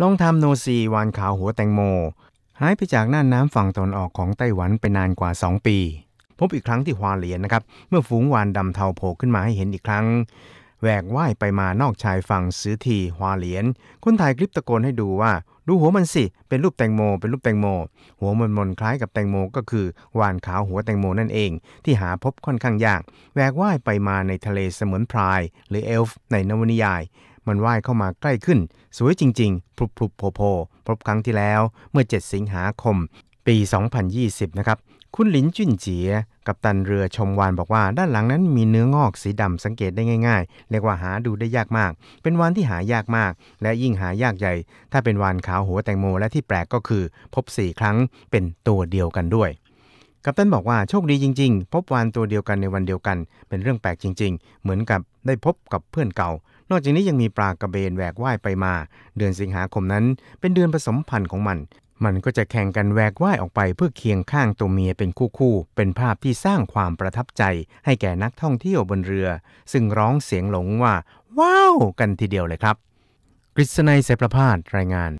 ลองทำโนซีวานขาวหัวแตงโม หายไปจากน่านน้ำฝั่งตอนออกของไต้หวันไปนานกว่า 2 ปี พบอีกครั้งที่ฮวาเหลียนนะครับเมื่อฝูงวานดำเทาโผล่ขึ้นมาให้เห็นอีกครั้งแหวกว่ายไปมานอกชายฝั่งซื้อทีฮวาเหลียนคนถ่ายคลิปตะโกนให้ดูว่าดูหัวมันสิเป็น รูปแตงโม เป็นรูปแตงโม หัวมันมนคล้ายกับแตงโม ก็คือวานขาวหัวแตงโมนั่นเอง ที่หาพบค่อนข้างยากแหวกว่ายไปมาในทะเลเสมือนพรายหรือเอลฟ์ในนวนิยายมันว่ายเข้ามาใกล้ขึ้น สวยจริง ๆพลุบพลุบโผโผพบครั้งที่แล้วเมื่อ 7 สิงหาคม ปี 2020 นะครับ คุณหลินจุนเจีย กับตันเรือชมวานบอกว่า ด้านหลังนั้นมีเนื้องอกสีดำสังเกตได้ง่ายๆ เรียกว่าหาดูได้ยากมาก เป็นวานที่หายากมากและยิ่งหายากใหญ่ ถ้าเป็นวานขาวหัวแตงโม และที่แปลกก็คือ พบ 4 ครั้งเป็นตัวเดียวกันด้วยกัปตันบอกว่าโชคดีจริง ๆ พบวานตัวเดียวกันในวันเดียวกัน เป็นเรื่องแปลกจริงๆ เหมือนกับได้พบกับเพื่อนเก่า นอกจากนี้ยังมีปลากระเบนแหวกว่ายไปมา เดือนสิงหาคมนั้น เป็นเดือนผสมพันธุ์ของมัน มันก็จะแข่งกันแหวกว่ายออกไปเพื่อเคียงข้างตัวเมียเป็นคู่ๆเป็นภาพที่สร้างความประทับใจ ให้แก่นักท่องเที่ยวบนเรือ ซึ่งร้องเสียงหลงว่า ว้าวกันทีเดียวเลยครับกฤษณัยเสประพาสรายงาน